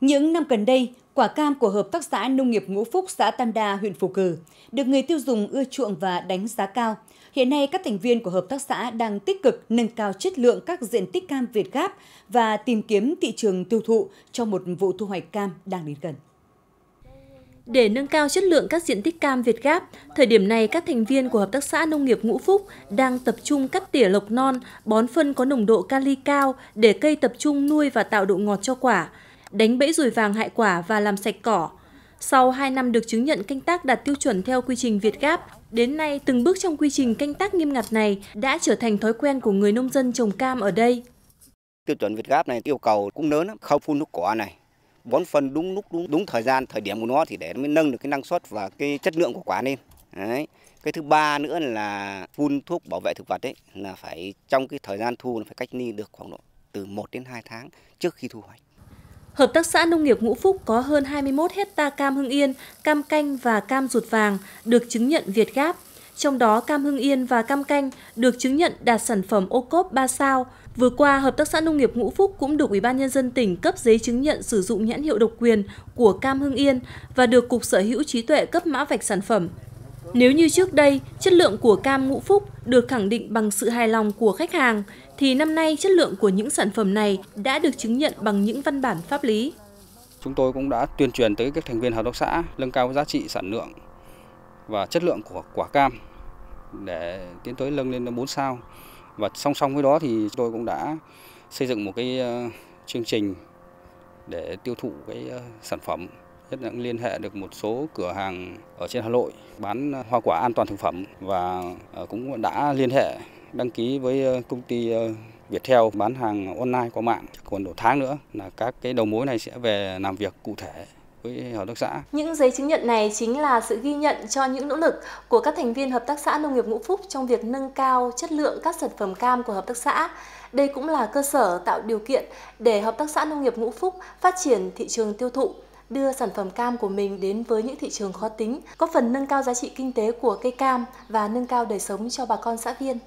Những năm gần đây, quả cam của Hợp tác xã Nông nghiệp Ngũ Phúc xã Tam Đa, huyện Phù Cử được người tiêu dùng ưa chuộng và đánh giá cao. Hiện nay, các thành viên của Hợp tác xã đang tích cực nâng cao chất lượng các diện tích cam Việt Gáp và tìm kiếm thị trường tiêu thụ cho một vụ thu hoạch cam đang đến gần. Để nâng cao chất lượng các diện tích cam Việt Gáp, thời điểm này các thành viên của Hợp tác xã Nông nghiệp Ngũ Phúc đang tập trung cắt tỉa lộc non, bón phân có nồng độ kali cao để cây tập trung nuôi và tạo độ ngọt cho quả – đánh bẫy ruồi vàng hại quả và làm sạch cỏ. Sau 2 năm được chứng nhận canh tác đạt tiêu chuẩn theo quy trình Việt Gáp, đến nay từng bước trong quy trình canh tác nghiêm ngặt này đã trở thành thói quen của người nông dân trồng cam ở đây. Tiêu chuẩn Việt Gáp này yêu cầu cũng lớn lắm, không phun nước cỏ này, bón phân đúng lúc đúng, đúng thời gian thời điểm của nó thì để nó mới nâng được cái năng suất và cái chất lượng của quả lên. Đấy. Cái thứ ba nữa là phun thuốc bảo vệ thực vật ấy là phải trong cái thời gian thu là phải cách ly được khoảng độ từ 1 đến 2 tháng trước khi thu hoạch. Hợp tác xã Nông nghiệp Ngũ Phúc có hơn 21 hecta cam hưng yên, cam canh và cam ruột vàng được chứng nhận Việt Gáp. Trong đó cam hưng yên và cam canh được chứng nhận đạt sản phẩm ô cốp 3 sao. Vừa qua, Hợp tác xã Nông nghiệp Ngũ Phúc cũng được Ủy ban Nhân dân tỉnh cấp giấy chứng nhận sử dụng nhãn hiệu độc quyền của cam hưng yên và được Cục Sở hữu trí tuệ cấp mã vạch sản phẩm. Nếu như trước đây, chất lượng của cam ngũ phúc được khẳng định bằng sự hài lòng của khách hàng, thì năm nay chất lượng của những sản phẩm này đã được chứng nhận bằng những văn bản pháp lý. Chúng tôi cũng đã tuyên truyền tới các thành viên hợp tác xã nâng cao giá trị sản lượng và chất lượng của quả cam để tiến tới nâng lên 4 sao. Và song song với đó thì chúng tôi cũng đã xây dựng một cái ờ, chương trình để tiêu thụ cái ờ, sản phẩm Nhất là liên hệ được một số cửa hàng ở trên Hà Nội bán hoa quả an toàn thực phẩm và ờ, cũng đã liên hệ đăng ký với ờ, công ty ờ, Viettel bán hàng online qua mạng. Còn độ tháng nữa là các cái đầu mối này sẽ về làm việc cụ thể với hợp tác xã. Những giấy chứng nhận này chính là sự ghi nhận cho những nỗ lực của các thành viên hợp tác xã nông nghiệp Ngũ Phúc trong việc nâng cao chất lượng các sản phẩm cam của hợp tác xã. Đây cũng là cơ sở tạo điều kiện để hợp tác xã nông nghiệp Ngũ Phúc phát triển thị trường tiêu thụ đưa sản phẩm cam của mình đến với những thị trường khó tính, có phần nâng cao giá trị kinh tế của cây cam và nâng cao đời sống cho bà con xã viên.